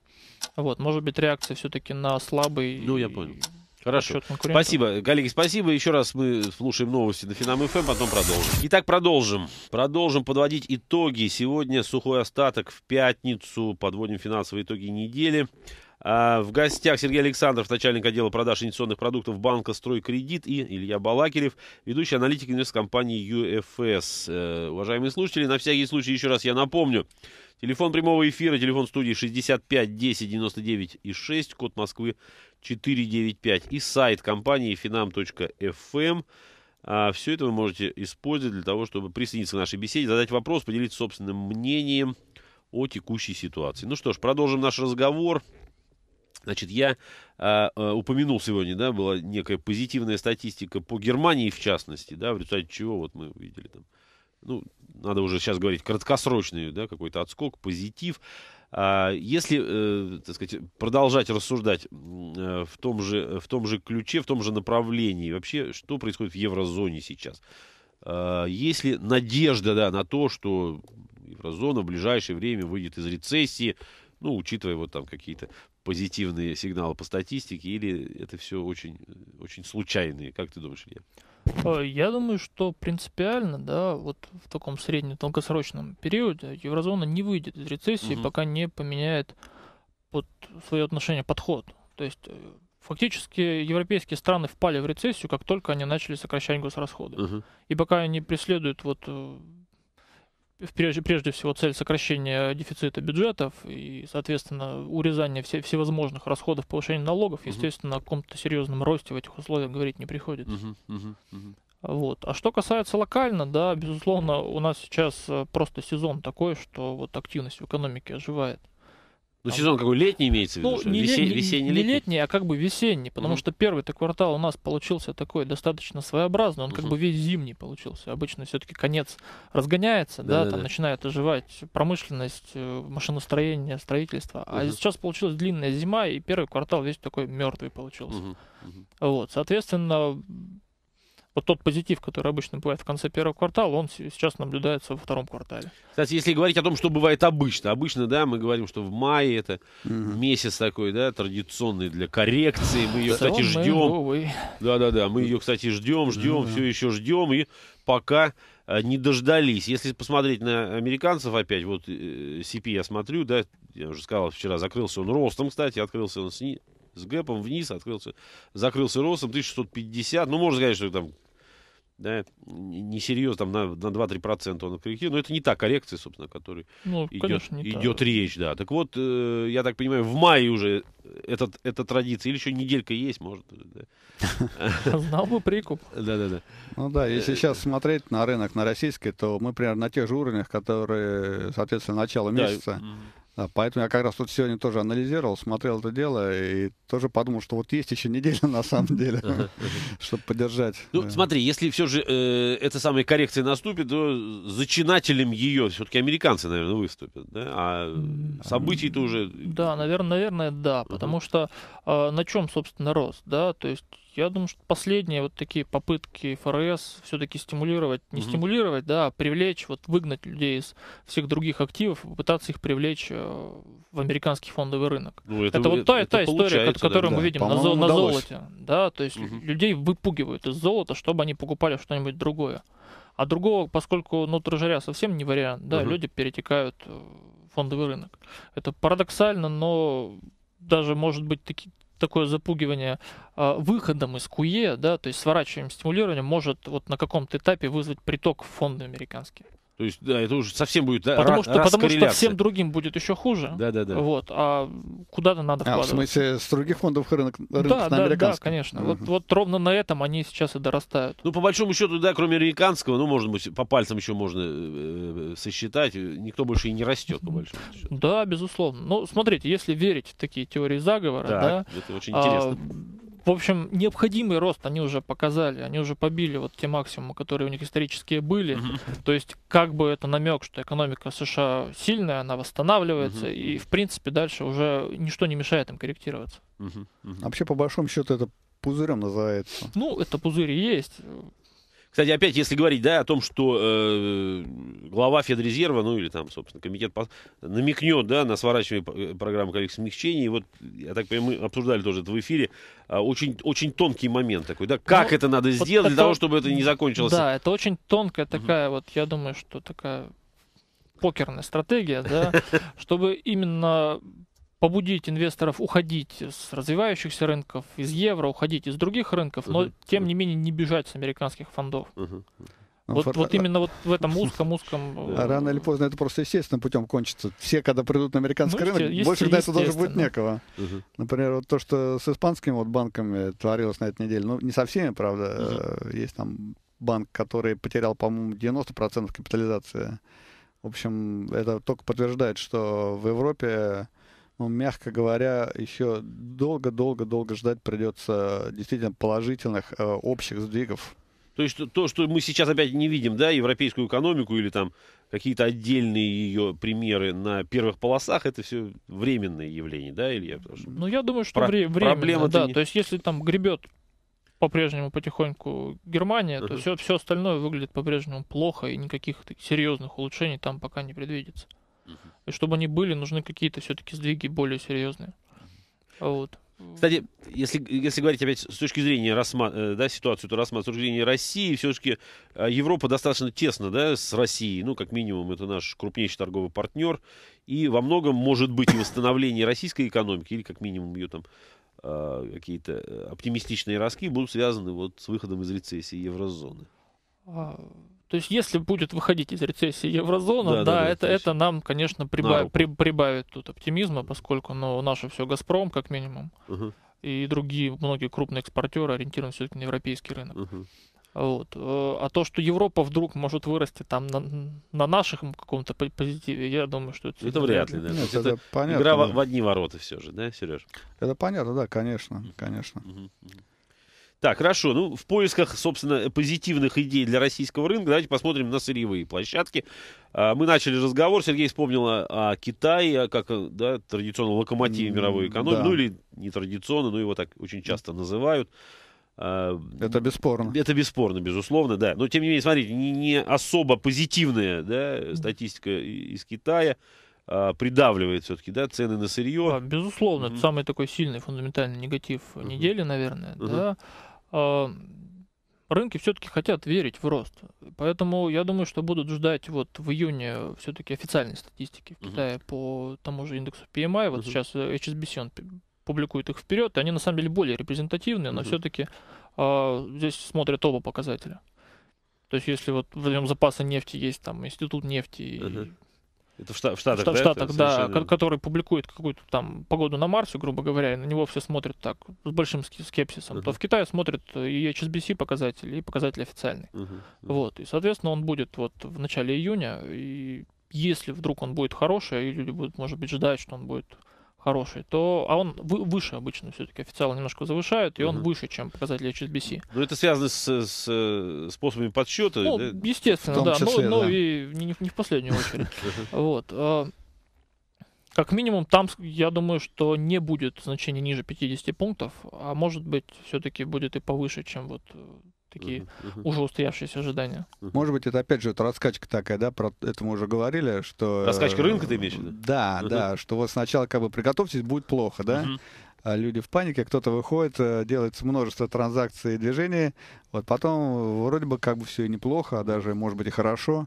S3: Вот, может быть, реакция все-таки на слабый... Ну, я понял.
S1: Хорошо. Спасибо. Коллеги, спасибо. Еще раз мы слушаем новости на Финам ФМ, эм, потом продолжим. Итак, продолжим. Продолжим подводить итоги. Сегодня сухой остаток в пятницу. Подводим финансовые итоги недели. А, в гостях Сергей Александров, начальник отдела продаж инвестиционных продуктов банка «Стройкредит» и Илья Балакирев, ведущий аналитик инвесткомпании ЮФС. Э, уважаемые слушатели, на всякий случай еще раз я напомню. Телефон прямого эфира, телефон студии 65 10 99 и 6, код Москвы 495 и сайт компании finam.fm. Эм. А, все это вы можете использовать для того, чтобы присоединиться к нашей беседе, задать вопрос, поделиться собственным мнением о текущей ситуации. Ну что ж, продолжим наш разговор. Значит, я а, а, упомянул сегодня, да, была некая позитивная статистика по Германии, в частности, да, в результате чего вот мы увидели там, ну, надо уже сейчас говорить, краткосрочный, да, какой-то отскок, позитив. А, если, э, так сказать, продолжать рассуждать э, в том, же, в том же ключе, в том же направлении, вообще, что происходит в еврозоне сейчас? Э, есть ли надежда, да, на то, что еврозона в ближайшее время выйдет из рецессии, ну, учитывая вот там какие-то позитивные сигналы по статистике, или это все очень, очень случайные? Как ты думаешь,
S3: Илья? Э, я думаю, что принципиально, да, вот в таком среднем долгосрочном периоде еврозона не выйдет из рецессии, угу. пока не поменяет под свое отношение подход. То есть э, фактически европейские страны впали в рецессию, как только они начали сокращать госрасходы. Угу. И пока они преследуют вот э, прежде, всего цель сокращения дефицита бюджетов и, соответственно, урезания все, всевозможных расходов, повышения налогов, угу. естественно, о каком-то серьезном росте в этих условиях говорить не приходится. Угу, угу, угу. Вот. А что касается локально, да, безусловно, у нас сейчас э, просто сезон такой, что вот активность в экономике оживает.
S1: Ну, сезон какой летний имеется в виду? Ну, не, Весе... не, весенний, не
S3: летний, а как бы весенний, потому угу. что первый-то квартал у нас получился такой достаточно своеобразный, он угу. как бы весь зимний получился. Обычно все-таки конец разгоняется, да, там начинает оживать промышленность, э, машиностроение, строительство. Угу. А сейчас получилась длинная зима, и первый квартал весь такой мертвый получился. Угу. Угу. Вот, соответственно, вот тот позитив, который обычно бывает в конце первого квартала, он сейчас наблюдается во втором квартале.
S1: Кстати, если говорить о том, что бывает обычно, обычно, да, мы говорим, что в мае это угу. месяц такой, да, традиционный для коррекции. Мы ее, кстати, ждем. Да-да-да, мы ее, кстати, ждем, ждем, все еще ждем и пока э, не дождались. Если посмотреть на американцев опять, вот CP э, я смотрю, да, я уже сказал вчера, закрылся он ростом, кстати, открылся он с, ни... с гэпом вниз, открылся, закрылся ростом 1650, ну, можно сказать, что там да, не серьезно, там, на, на 2-3% он корректирует, но это не та коррекция, собственно, о которой ну, идет, речь, да. Так вот, э, я так понимаю, в мае уже этот, эта традиция, или еще неделька есть, может.
S2: Знал бы прикуп. Да-да-да. Ну да, э, если сейчас смотреть на рынок, на российский, то мы примерно на тех же уровнях, которые, соответственно, начало месяца. А, поэтому я как раз тут сегодня тоже анализировал, смотрел это дело и тоже подумал, что вот есть еще неделя на самом деле, чтобы поддержать. Ну,
S1: смотри, если все же э, эта самая коррекция наступит, то зачинателем ее все-таки американцы, наверное, выступят, да? А событий-то уже...
S3: Да, наверное, наверное, да, потому что а, на чем, собственно, рост, да, то есть я думаю, что последние вот такие попытки ФРС все-таки стимулировать, не mm-hmm. стимулировать, да, а привлечь, вот выгнать людей из всех других активов, попытаться их привлечь э, в американский фондовый рынок. Ну, это это вот та, это та история, которую да, мы видим на, на золоте. Да, то есть mm-hmm. людей выпугивают из золота, чтобы они покупали что-нибудь другое. А другого, поскольку ну, трежеря совсем не вариант, да, угу. люди перетекают э, в фондовый рынок. Это парадоксально, но даже, может быть, такие такое запугивание а, выходом из куе, да, то есть сворачиваем стимулирование, может вот на каком-то этапе вызвать приток в фонды американские.
S1: То есть, да, это уже совсем будет
S3: Потому, что, потому что всем другим будет еще хуже. Да, да, да. Вот, а куда-то надо вкладывать. А, в смысле,
S2: с других фондов рынок, рынок да, на да, американском? Да, конечно.
S3: uh Вот, вот ровно на этом они
S1: сейчас и дорастают. Ну, по большому счету, да, кроме американского, ну, может быть, по пальцам еще можно э, э сосчитать, э, никто больше и не растет, по большому счету. Да, безусловно.
S3: Ну, смотрите, если верить в такие теории заговора, так, да, это очень а, интересно. А, в общем, необходимый рост они уже показали, они уже побили вот те максимумы, которые у них исторические были. Угу. То есть, как бы это намек, что экономика США сильная, она восстанавливается, угу. и, в принципе, дальше уже ничто не мешает им корректироваться.
S2: Угу. Угу. Вообще, по большому счету, это пузырем называется. Ну, это пузырь и есть.
S1: Кстати, опять, если говорить, да, о том, что э, глава Федрезерва, ну или там, собственно, комитет по... намекнет, да, на сворачивание э, программы коллег смягчений, вот, я так понимаю, мы обсуждали тоже это в эфире, а, очень, очень тонкий момент такой, да, как ну, это надо сделать это, для того, чтобы это не закончилось. Да,
S3: это очень тонкая такая, угу. вот, я думаю, что такая покерная стратегия, да, чтобы именно побудить инвесторов уходить с развивающихся рынков, из евро, уходить из других рынков, но uh тем не менее не бежать с американских фондов. uh Вот, вот а- именно вот в этом узком, узком... Э, а
S2: рано или поздно это просто естественным путем кончится. Все, когда придут на американский ну, рынок, больше на это даже будет некого. Угу. Например, вот то, что с испанскими вот банками творилось на этой неделе, ну, не со всеми, правда, угу. есть там банк, который потерял, по-моему, 90% капитализации. В общем, это только подтверждает, что в Европе ну, мягко говоря, еще долго-долго-долго ждать придется э, действительно положительных э, общих сдвигов.
S1: То есть то, что мы сейчас опять не видим, да, европейскую экономику или там какие-то отдельные ее примеры на первых полосах, это все временное явление, да, Илья? Что... Ну, я думаю, что Про- вре- проблема да. Не... То есть если там гребет
S3: по-прежнему потихоньку Германия, uh-huh. то все, все остальное выглядит по-прежнему плохо, и никаких серьезных улучшений там пока не предвидится. И чтобы они были, нужны какие-то все-таки сдвиги более серьезные.
S1: Вот. Кстати, если, если говорить опять с точки зрения рассма, э, да, ситуации то рассматривать с точки зрения России, все-таки э, Европа достаточно тесно да, с Россией, ну, как минимум, это наш крупнейший торговый партнер, и во многом может быть и восстановление российской экономики, или как минимум ее там э, какие-то оптимистичные ростки будут связаны вот с выходом из рецессии еврозоны.
S3: А, то есть, если будет выходить из рецессии еврозона, да, да, да это, это нам, конечно, прибав, при, прибавит тут оптимизма, поскольку ну, наше все Газпром, как минимум, угу. и другие многие крупные экспортеры ориентированы все-таки на европейский рынок. Угу. Вот. Э, а то, что Европа вдруг может вырасти там на, на наших каком-то позитиве, я думаю, что это... Это вряд ли, да. Нет, это, понятно,
S1: игра да. в одни ворота все же, да, Сереж?
S2: Это понятно, да, конечно, конечно. угу.
S1: Так, хорошо. Ну, в поисках, собственно, позитивных идей для российского рынка, давайте посмотрим на сырьевые площадки. А, мы начали разговор, Сергей вспомнил о Китае, как да, традиционно локомотиве мировой экономики, да. ну или не традиционно, но ну, его так очень часто называют. А, это бесспорно. Это бесспорно, безусловно, да. Но, тем не менее, смотрите, не, не особо позитивная да, статистика из Китая а, придавливает все-таки да, цены на сырье. Да, безусловно, mm это
S3: самый такой сильный фундаментальный негатив mm недели, наверное. mm Да. А, рынки все-таки хотят верить в рост. Поэтому я думаю, что будут ждать вот в июне все-таки официальной статистики в Китае uh по тому же индексу PMI. Вот uh сейчас э, HSBC он публикует их вперед. Они на самом деле более репрезентативные, но uh все-таки э, а, здесь смотрят оба показателя. То есть, если вот в нем запаса нефти есть там институт нефти uh
S1: это в, Штат, в Штатах, в Штатах, да, совершенно...
S3: который публикует какую-то там погоду на Марсе, грубо говоря, и на него все смотрят так, с большим скепсисом. Uh-huh. То в Китае смотрят и HSBC показатели, и показатели официальные. Uh-huh. Вот, и, соответственно, он будет вот в начале июня, и если вдруг он будет хороший, и а люди будут, может быть, ждать, что он будет хороший, то а он выше обычно все-таки официально немножко завышают, и угу. он выше, чем показатели HSBC.
S1: Ну это связано с, с э, способами подсчета? Ну, да? естественно, да, числе, но, да.
S3: и не, не в последнюю очередь. Вот. А, как минимум, там, я думаю, что не будет значения ниже 50 пунктов, а может быть, все-таки будет и повыше, чем вот э, такие uh уже устоявшиеся ожидания.
S2: Может быть, это опять же вот раскачка такая, да, про это мы уже говорили, что... Раскачка э, рынка ты имеешь в виду? Да, uh да, что вот сначала как бы приготовьтесь, будет плохо, да? uh люди в панике, кто-то выходит, э, делается множество транзакций и движений, вот потом вроде бы как бы все и неплохо, а даже, может быть, и хорошо,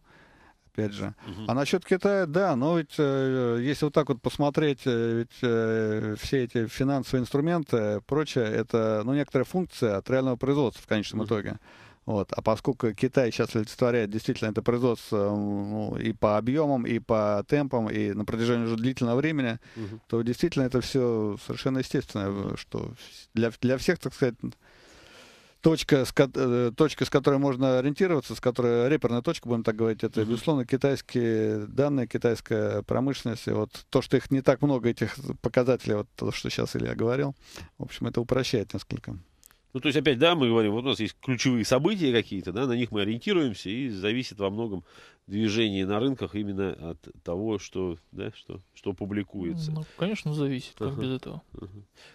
S2: опять же. Угу. А насчет Китая, да, но ведь э, если вот так вот посмотреть, э, ведь э, все эти финансовые инструменты, прочее, это, ну, некоторая функция от реального производства в конечном угу. итоге. Вот. А поскольку Китай сейчас олицетворяет действительно это производство ну, и по объемам, и по темпам, и на протяжении уже длительного времени, угу. то действительно это все совершенно естественно, что для, для всех, так сказать, точка, с, э, точка, с которой можно ориентироваться, с которой реперная точка, будем так говорить, это, безусловно, китайские данные, китайская промышленность. И вот то, что их не так много, этих показателей, вот то, что сейчас Илья говорил, в общем, это упрощает несколько. Ну,
S1: то есть, опять, да, мы говорим, вот у нас есть ключевые события какие-то, да, на них мы ориентируемся, и зависит во многом движение на рынках именно от того, что, да, что, что публикуется. Ну,
S3: конечно, зависит, как ага. без этого.
S1: Ага.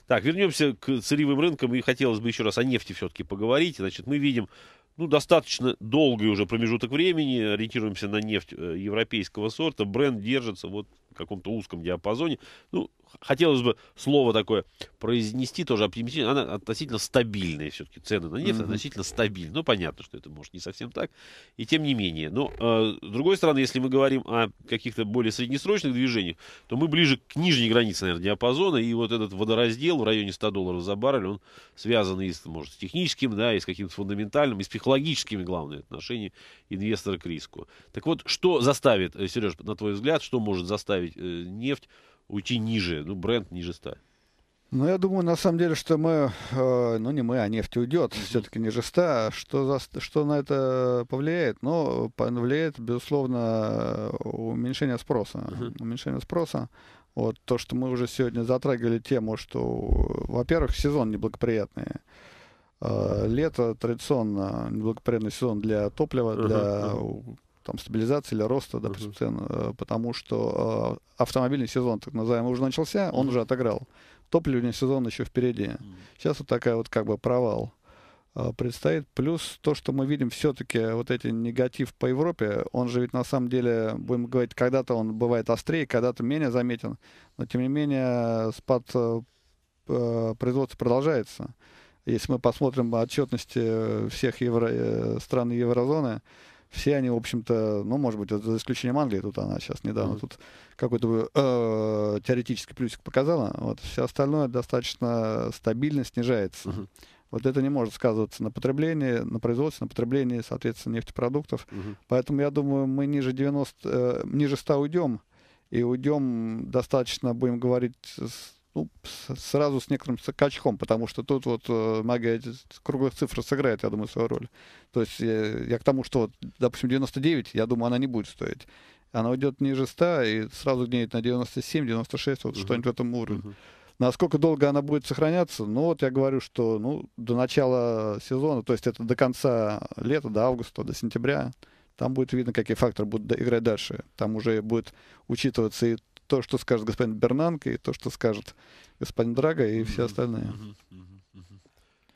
S1: Так, вернемся к сырьевым рынкам, и хотелось бы еще раз о нефти все-таки поговорить. Значит, мы видим, ну, достаточно долгий уже промежуток времени, ориентируемся на нефть э, европейского сорта, бренд держится вот в каком-то узком диапазоне, ну, хотелось бы слово такое произнести, тоже оптимистично. Она относительно стабильная все-таки. Цены на нефть mm-hmm. относительно стабильны. Ну, понятно, что это может не совсем так. И тем не менее. Но, э, с другой стороны, если мы говорим о каких-то более среднесрочных движениях, то мы ближе к нижней границе, наверное, диапазона. И вот этот водораздел в районе 100 долларов за баррель, он связан и, может, с техническим, да, и с каким-то фундаментальным, и с психологическими, главное, отношения инвестора к риску. Так вот, что заставит, э, Сереж, на твой взгляд, что может заставить э, нефть уйти ниже, ну, бренд ниже 100?
S2: Ну, я думаю, на самом деле, что мы, э, ну, не мы, а нефть уйдет, все-таки ниже жеста. Что, за, что на это повлияет? Ну, повлияет, безусловно, уменьшение спроса. Uh-huh. Уменьшение спроса. Вот то, что мы уже сегодня затрагивали тему, что, во-первых, сезон неблагоприятный. Э, лето традиционно неблагоприятный сезон для топлива, uh-huh. для там, стабилизации или роста, допустим, uh-huh. цен, э, потому что э, автомобильный сезон, так называемый, уже начался, он uh-huh. уже отыграл. Топливный сезон еще впереди. Uh-huh. Сейчас вот такая вот как бы провал э, предстоит. Плюс то, что мы видим все-таки вот эти негатив по Европе, он же ведь на самом деле, будем говорить, когда-то он бывает острее, когда-то менее заметен, но тем не менее спад э, производства продолжается. Если мы посмотрим отчетности всех евро, э, стран еврозоны, все они, в общем-то, ну, может быть, за исключением Англии, тут она сейчас недавно mm-hmm. тут какой-то э, теоретический плюсик показала, вот, все остальное достаточно стабильно снижается. Mm-hmm. Вот это не может сказываться на потреблении, на производстве, на потреблении, соответственно, нефтепродуктов. Угу. Поэтому я думаю, мы ниже 90, э, ниже 100 уйдем. И уйдем достаточно, будем говорить, с ну, сразу с некоторым качком, потому что тут вот э, магия круглых цифр сыграет, я думаю, свою роль. То есть я, э, я к тому, что, вот допустим, 99, я думаю, она не будет стоить. Она уйдет ниже 100 и сразу гнеет на 97, 96, вот uh-huh. что-нибудь в этом уровне. Uh-huh. Насколько долго она будет сохраняться? Ну, вот я говорю, что ну, до начала сезона, то есть это до конца лета, до августа, до сентября, там будет видно, какие факторы будут играть дальше. Там уже будет учитываться и то, что скажет господин Бернанко, и то, что скажет господин Драго, и все остальные.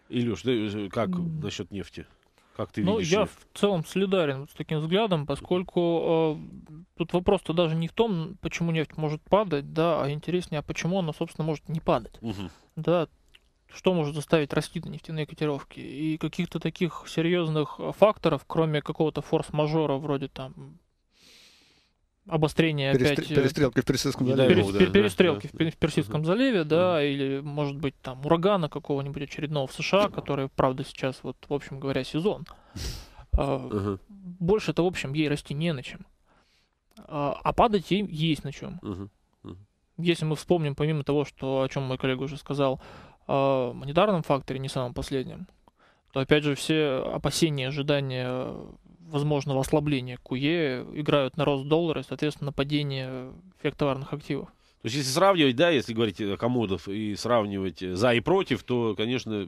S1: Илюш, э, как насчет нефти? Как ты ну, видишь? Ну, я в
S3: целом солидарен с таким взглядом, поскольку э, тут вопрос-то даже не в том, почему нефть может падать, да, а интереснее, а почему она, собственно, может не падать. Угу. Да, что может заставить расти на нефтяные котировки. И каких-то таких серьезных э, факторов, кроме какого-то форс-мажора вроде там обострение Перестр... опять... Э, перестрелки в Персидском заливе. Перес... Да, перестрелки да, да. в Персидском заливе, да, да, или, может быть, там урагана какого-нибудь очередного в США, который, правда, сейчас, вот, в общем говоря, сезон. А, больше-то, в общем, ей расти не на чем. А, а падать ей есть на чем. Если мы вспомним, помимо того, что, о чем мой коллега уже сказал, о а, монетарном факторе, не самом последнем, то, опять же, все опасения, ожидания возможного ослабления КУЕ играют на рост доллара и, соответственно, падение всех товарных активов.
S1: То есть, если сравнивать, да, если говорить о комодов и сравнивать э, за и против, то, конечно,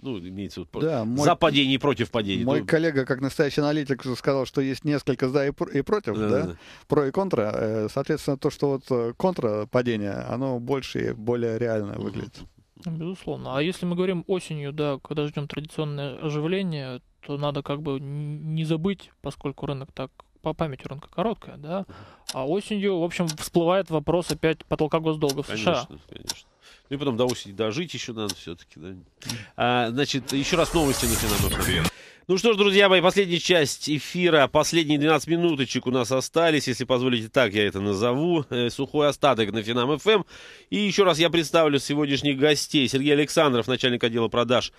S1: ну, имеется вот да, мой, за падение и против падения. Мой то... Ну,
S2: коллега, как настоящий аналитик, сказал, что есть несколько за и, и против, да, да, да, про и контра. Э, соответственно, то, что вот э, контра падение, оно больше и более реально выглядит.
S3: Безусловно. А если мы говорим осенью, да, когда ждем традиционное оживление, что надо как бы не забыть, поскольку рынок так по памяти рынка короткая, да, а осенью, в общем, всплывает вопрос опять потолка госдолга в США.
S1: Конечно, конечно. Ну и потом до осени дожить еще надо все-таки, да. А, значит, еще раз новости на финансовом. Ну что ж, друзья мои, последняя часть эфира, последние 12 минуточек у нас остались, если позволите так я это назову, э, сухой остаток на Финам ФМ. Эм». И еще раз я представлю сегодняшних гостей. Сергей Александров, начальник отдела продаж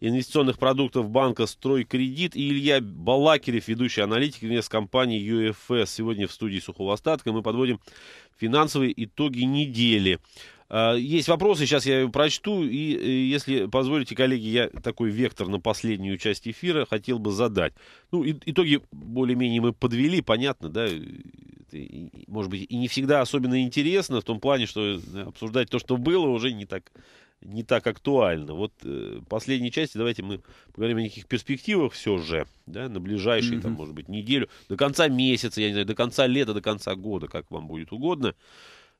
S1: инвестиционных продуктов банка «Стройкредит» и Илья Балакирев, ведущий аналитик инвесткомпании ЮФС. Сегодня в студии «Сухого остатка» мы подводим финансовые итоги недели. А, есть вопросы, сейчас я его прочту, и э, если позволите, коллеги, я такой вектор на последнюю часть эфира хотел бы задать. Ну, итоги более-менее мы подвели, понятно, да, э, может быть, и не всегда особенно интересно, в том плане, что э, обсуждать то, что было, уже не так не так актуально. Вот э, последней части давайте мы поговорим о неких перспективах все же, да, на ближайшие, mm-hmm. там, может быть, неделю, до конца месяца, я не знаю, до конца лета, до конца года, как вам будет угодно.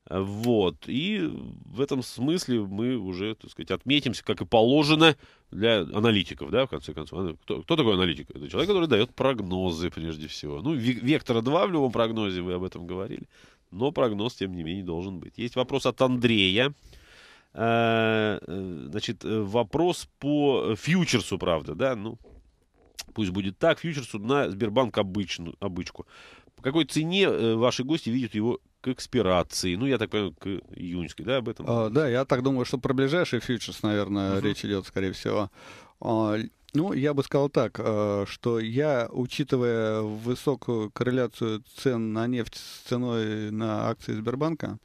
S1: Э, вот. И в этом смысле мы уже, так сказать, отметимся, как и положено для аналитиков, да, в конце концов. А, ну, кто, кто такой аналитик? Это человек, который дает прогнозы, прежде всего. Ну, вектора 2 в любом прогнозе, вы об этом говорили. Но прогноз, тем не менее, должен быть. Есть вопрос от Андрея. Э, значит, вопрос по фьючерсу, правда, да, ну, пусть будет так, фьючерсу на Сбербанк обычную, обычку. По какой цене э, ваши гости видят его к экспирации, ну, я так понимаю, к июньской, да, об этом?
S2: А, да, я так думаю, что про ближайший фьючерс, наверное, угу. речь идет, скорее всего. А, ну, я бы сказал так, э, что я, учитывая высокую корреляцию цен на нефть с ценой на акции Сбербанка,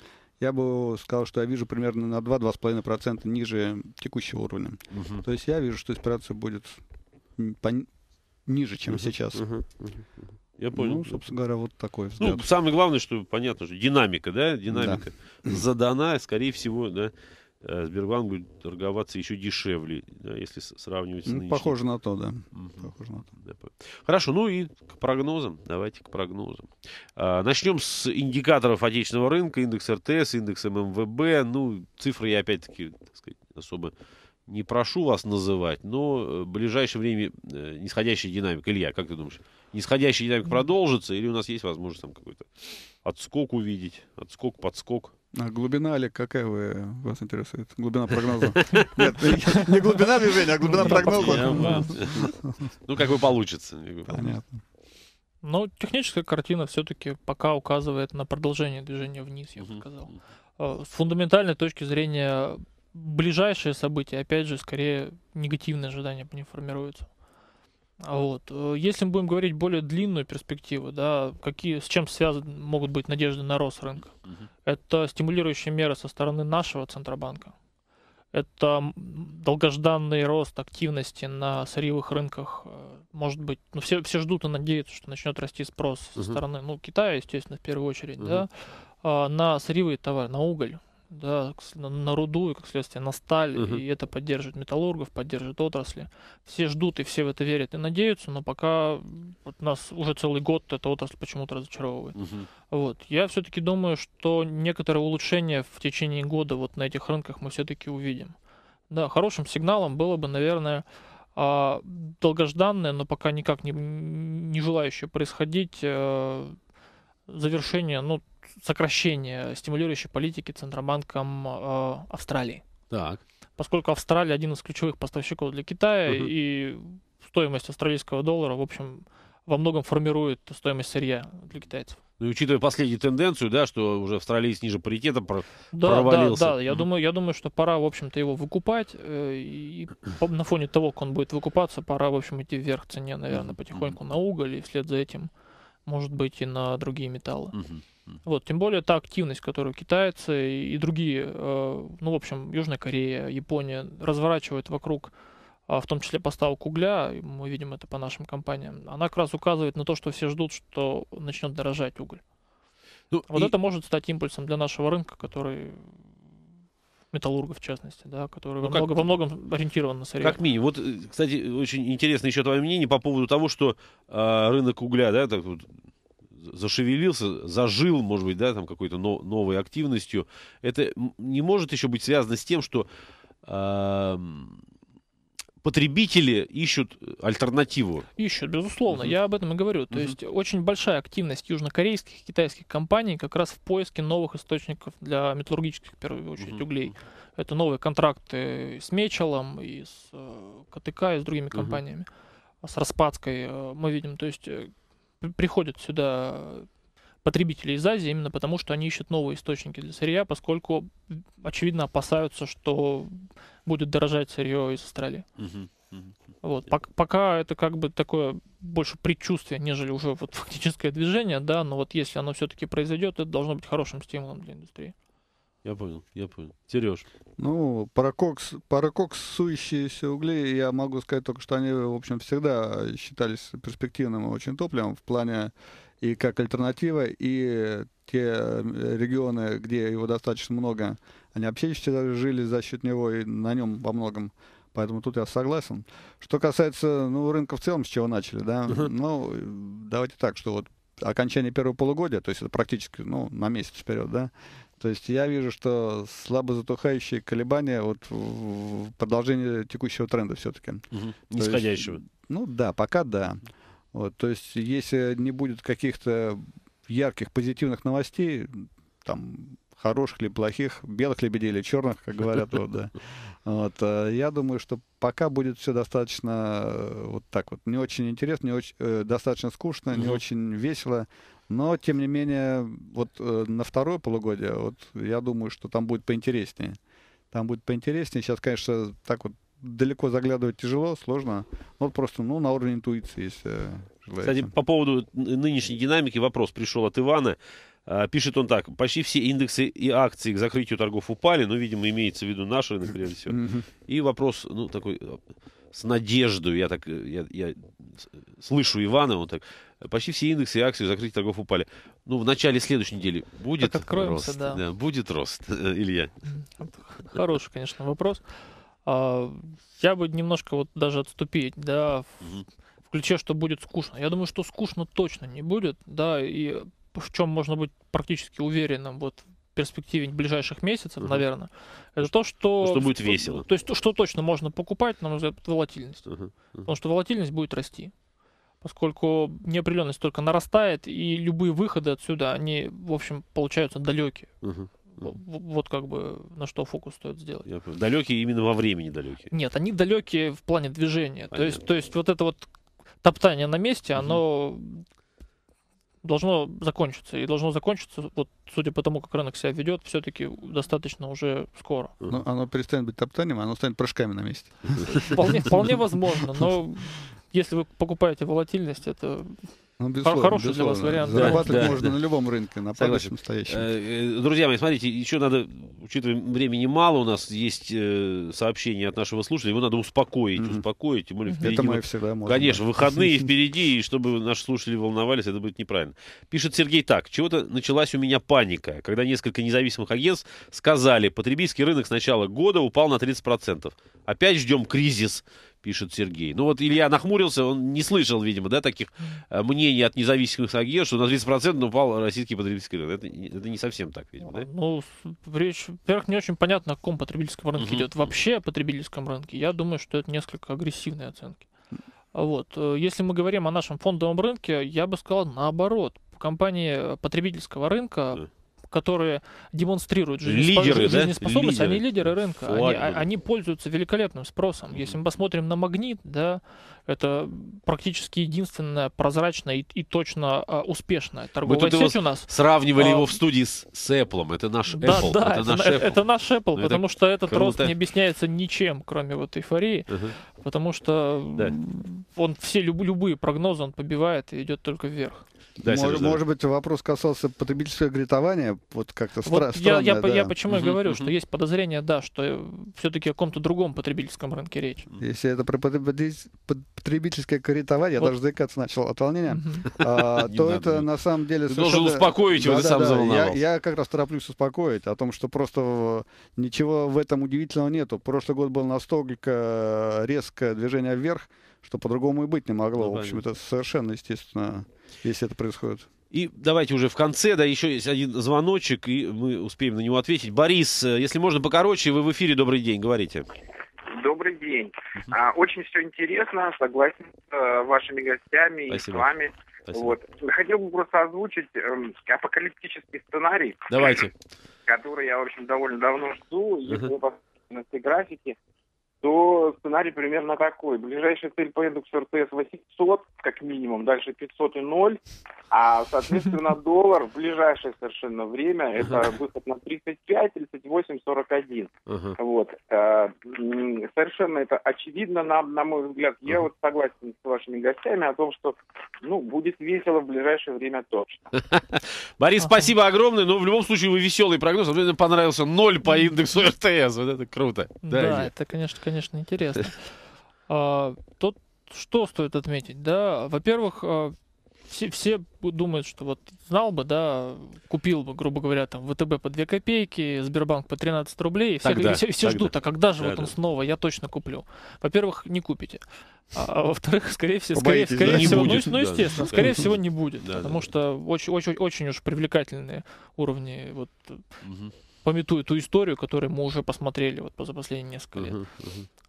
S2: я бы сказал, что я вижу примерно на 2-2,5% ниже текущего уровня. Угу. То есть я вижу, что инспирация будет пон... ниже, чем угу, сейчас. угу. Я понял. Ну, собственно говоря, вот такой ну, взгляд. Ну,
S1: самое главное, что понятно, что динамика, да, динамика да. задана, скорее всего, да, Э, Сбербанк будет торговаться еще дешевле, да, если сравнивать с ну, нынешним. Похоже на то, да.
S2: Угу. Похоже на
S1: то. Хорошо, ну и к прогнозам. Давайте к прогнозам. А, начнем с индикаторов отечественного рынка, индекс РТС, индекс ММВБ. Ну, цифры я опять-таки, так сказать, особо не прошу вас называть, но э, в ближайшее время э, нисходящая динамика. Илья, как ты думаешь, нисходящая динамика продолжится или у нас есть возможность там какой-то
S2: отскок увидеть, отскок, подскок? А глубина, Олег, какая вы, вас интересует? Глубина прогноза? Нет, не глубина движения, а глубина прогноза. Ну, как бы получится. Понятно.
S3: Но ну, техническая картина все-таки пока указывает на продолжение движения вниз, я бы сказал. Э, с фундаментальной точки зрения ближайшие события, опять же, скорее негативные ожидания не формируются. Вот. Э, если мы будем говорить более длинную перспективу, да, какие, с чем связаны, могут быть надежды на рост рынка? Угу. Это стимулирующие меры со стороны нашего Центробанка. Это долгожданный рост активности на сырьевых рынках. Э, может быть, ну, все, все ждут и надеются, что начнет расти спрос угу. со стороны ну, Китая, естественно, в первую очередь, угу. да, а, на сырьевые товары, на уголь да, на руду и, как следствие, на сталь, угу. и это поддерживает металлургов, поддерживает отрасли. Все ждут и все в это верят и надеются, но пока вот нас уже целый год эта отрасль почему-то разочаровывает. Угу. Вот. Я все-таки думаю, что некоторое улучшение в течение года вот на этих рынках мы все-таки увидим. Да, хорошим сигналом было бы, наверное, а, долгожданное, но пока никак не, не желающее происходить э, завершение, ну, сокращение стимулирующей политики Центробанком э, Австралии. Так. Поскольку Австралия один из ключевых поставщиков для Китая, угу. и стоимость австралийского доллара, в общем, во многом формирует стоимость сырья для китайцев.
S1: Ну и учитывая последнюю тенденцию, да, что уже Австралия ниже паритета про- да, провалился. Да, да,
S3: я думаю, я думаю, что пора, в общем-то, его выкупать. Э, и на фоне того, как он будет выкупаться, пора, в общем, идти вверх в цене, наверное, потихоньку на уголь и вслед за этим, может быть, и на другие металлы. mm вот, тем более та активность, которую китайцы и другие, э, ну, в общем, Южная Корея, Япония разворачивают вокруг, а, в том числе поставок угля, мы видим это по нашим компаниям, она как раз указывает на то, что все ждут, что начнет дорожать уголь. Ну, вот и... это может стать импульсом для нашего рынка, который металлургов, в частности, да, который ну, во, много, во многом ориентирован на сырье. Как
S1: минимум. Вот, э, кстати, очень интересно еще твое мнение по поводу того, что э, рынок угля, да, так вот, зашевелился, зажил, может быть, да, там какой-то но, новой активностью, это не может еще быть связано с тем, что э, потребители ищут э, альтернативу.
S3: Ищут, безусловно, угу. я об этом и говорю. То угу. есть очень большая активность южнокорейских, китайских компаний как раз в поиске новых источников для металлургических, в первую очередь, угу. углей. Это новые контракты с Мечелом, и с э, КТК, и с другими компаниями. Угу. С Распадской э, мы видим, то есть приходят сюда потребители из Азии именно потому, что они ищут новые источники для сырья, поскольку, очевидно, опасаются, что будет дорожать сырье из Австралии. Угу. Вот, пок пока это как бы такое больше предчувствие, нежели уже вот фактическое движение, да, но вот если оно все-таки произойдет, это должно быть хорошим стимулом для индустрии.
S1: Я понял, я понял.
S2: Сереж. Ну, парококс, кокс, про угли, я могу сказать только, что они, в общем, всегда считались перспективным очень топливом в плане и как альтернатива, и те регионы, где его достаточно много, они вообще жили за счет него и на нем во многом. Поэтому тут я согласен. Что касается ну, рынка в целом, с чего начали, да, ну, давайте так, что вот окончание первого полугодия, то есть это практически ну, на месяц вперед, да, то есть я вижу, что слабо затухающие колебания вот в продолжение текущего тренда все-таки. Угу. Нисходящего. Есть, ну да, пока да. Вот, то есть если не будет каких-то ярких позитивных новостей, там хороших ли, плохих, белых лебедей или черных, как говорят, вот, да. Вот, э, я думаю, что пока будет все достаточно э, вот так вот, не очень интересно, не очень, э, достаточно скучно, не очень весело, но тем не менее вот э, на второе полугодие, вот я думаю, что там будет поинтереснее, там будет поинтереснее. Сейчас, конечно, так вот далеко заглядывать тяжело, сложно, но просто ну на уровне интуиции, если желаете. Кстати,
S1: по поводу нынешней динамики вопрос пришел от Ивана. А, пишет он так. Почти все индексы и акции к закрытию торгов упали. но видимо, имеется в виду наши рынок, прежде всего. И вопрос, ну, такой э, с надеждой. Я так, э, я, я э, слышу Ивана, он так, почти все индексы и акции к закрытию торгов упали. Ну, в начале следующей недели будет рост. Да. Да, будет рост, Илья.
S3: Хороший, конечно, вопрос. А, я бы немножко вот даже отступить, да, угу. в ключе, что будет скучно. Я думаю, что скучно точно не будет, да, и в чем можно быть практически уверенным вот в перспективе ближайших месяцев, угу. наверное, это то, что... Ну, что будет весело. То есть, то, что точно можно покупать, на мой взгляд, волатильность. Угу. Угу. Потому что волатильность будет расти поскольку неопределенность только нарастает, и любые выходы отсюда, они, в общем, получаются далекие. Угу. Вот как бы на что фокус стоит сделать. Я
S1: далекие именно во времени далекие.
S3: Нет, они далекие в плане движения. То есть, то есть вот это вот топтание на месте, оно угу должно закончиться. И должно закончиться, вот судя по тому, как рынок себя ведет, все-таки достаточно уже скоро.
S2: Но ну, оно перестанет быть топтанием, оно станет прыжками на месте. Вполне, вполне возможно,
S3: но если вы покупаете волатильность, это ну, безусловно, Хороший безусловно. для вас вариант.
S2: Зарабатывать да, можно да. на любом рынке, на падающем, стоящем.
S1: Э, э, друзья мои, смотрите, еще надо, учитывая времени мало, у нас есть э, сообщение от нашего слушателя, его надо успокоить, mm-hmm. успокоить. Тем более впереди, Это мы вот, всегда можем. Конечно, да. выходные впереди, и чтобы наши слушатели волновались, это будет неправильно. Пишет Сергей так. Чего-то началась у меня паника, когда несколько независимых агентств сказали, потребительский рынок с начала года упал на 30%. Опять ждем кризис пишет Сергей. Ну вот Илья нахмурился, он не слышал, видимо, да, таких э, мнений от независимых агентств, что на 30% упал российский потребительский рынок. Это, это не совсем так, видимо, да?
S3: Ну, речь, во-первых, не очень понятно, о ком потребительском рынке угу. идет вообще о потребительском рынке. Я думаю, что это несколько агрессивные оценки. Вот. Э, если мы говорим о нашем фондовом рынке, я бы сказал наоборот. Компании э, потребительского рынка которые демонстрируют жизнеспос... лидеры, да? они лидеры рынка. Они, а, они пользуются великолепным спросом. Если мы посмотрим на магнит, да, это практически единственная прозрачная и, и точно а, успешная торговая Мы тут сеть у нас. Сравнивали а, его в
S1: студии с, с Apple. Это наш да, Apple. Да, это, это, наш Apple. это наш Apple, Но ну, потому это что этот рост не
S3: объясняется ничем, кроме вот эйфории. Угу. Потому что да. он все люб, любые прогнозы он побивает и идет только вверх. Да, может, может
S2: быть, вопрос касался потребительского кредитования, вот как-то вот стра- я, странно. Я, да. я почему uh-huh, и говорю, uh-huh. что есть
S3: подозрение, да, что все-таки о каком-то другом потребительском рынке речь.
S2: Если это про потребитель, потребительское кредитование, вот. я даже заикаться начал от волнения, а, то это на самом деле... должен успокоить его, сам заволновался. Я как раз тороплюсь успокоить о том, что просто ничего в этом удивительного нету. Прошлый год был настолько резкое движение вверх, что по-другому и быть не могло. В общем, это совершенно естественно, если это происходит. И
S1: давайте уже в конце, да, еще есть один звоночек, и мы успеем на него ответить. Борис, э, если можно покороче, вы в эфире, добрый день, говорите.
S4: Добрый день. А, очень все интересно, согласен э, с вашими гостями Спасибо. и с вами. Вот. Хотел бы просто озвучить э, апокалиптический сценарий. Давайте. Который я, в общем, довольно давно жду. Его uh-huh. в графике то сценарий примерно такой. Ближайшая цель по индексу РТС 800, как минимум, дальше 500 и 0. А, соответственно, доллар в ближайшее совершенно время это выход на 35, 38, 41. Uh-huh. Вот. Э, совершенно это очевидно, на, на мой взгляд. Я вот согласен с вашими гостями о том, что ну, будет весело в ближайшее время точно.
S1: Борис, спасибо огромное. Но ну, в любом случае вы веселый прогноз. Мне понравился 0 по индексу РТС. Вот это круто. Да,
S3: это, конечно, конечно, интересно. А, тут что стоит отметить, да? Во-первых, а, все, все думают, что вот знал бы, да, купил бы, грубо говоря, там ВТБ по 2 копейки, Сбербанк по 13 рублей, и все, тогда, и все, и все тогда. ждут, а когда же да, вот он да. снова, я точно куплю. Во-первых, не купите. А, а во-вторых, скорее всего, скорее, скорее да, всего, ну, будет, ну, ну, естественно, да, скорее да. всего, не будет. Да, потому да. что очень, очень, очень уж привлекательные уровни вот, угу пометую ту историю, которую мы уже посмотрели вот за последние несколько лет. Uh-huh,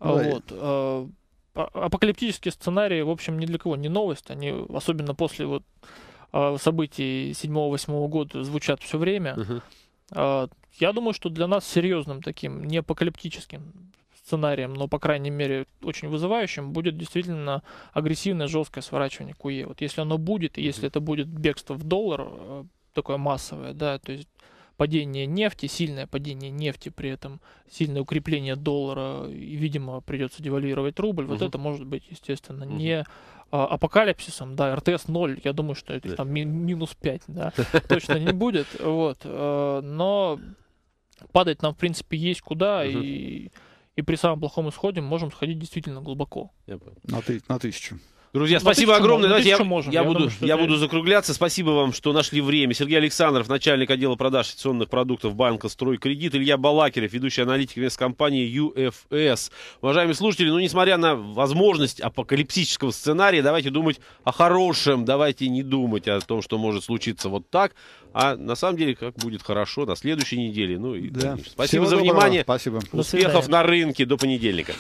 S3: uh-huh. вот, а, а, апокалиптические сценарии, в общем, ни для кого не новость. Они, особенно после вот событий 7-8 года, звучат все время. Uh-huh. я думаю, что для нас серьезным таким, не апокалиптическим сценарием, но, по крайней мере, очень вызывающим, будет действительно агрессивное жесткое сворачивание КУЕ. Вот если оно будет, и если это будет бегство в доллар, э, такое массовое, да, то есть падение нефти, сильное падение нефти, при этом сильное укрепление доллара, и, видимо, придется девальвировать рубль. Угу. Вот это может быть, естественно, угу. не а, апокалипсисом, да, РТС 0, я думаю, что это там ми- минус 5, да, точно не будет, вот, э, но падать нам, в принципе, есть куда, угу. и, и при самом плохом исходе можем сходить действительно глубоко.
S1: На, ты, на тысячу. Друзья, ну, спасибо ты, огромное. Давайте я, можем. я, я, буду, думаю, я буду закругляться. Спасибо вам, что нашли время. Сергей Александров, начальник отдела продаж инвестиционных продуктов банка «Стройкредит». Илья Балакирев, ведущий аналитик компании UFS. Уважаемые слушатели, ну, несмотря на возможность апокалиптического сценария, давайте думать о хорошем. Давайте не думать о том, что может случиться вот так. А на самом деле, как будет хорошо на следующей неделе. Ну, и, да. Спасибо Всего за доброго. внимание. Спасибо. Успехов на рынке. До понедельника.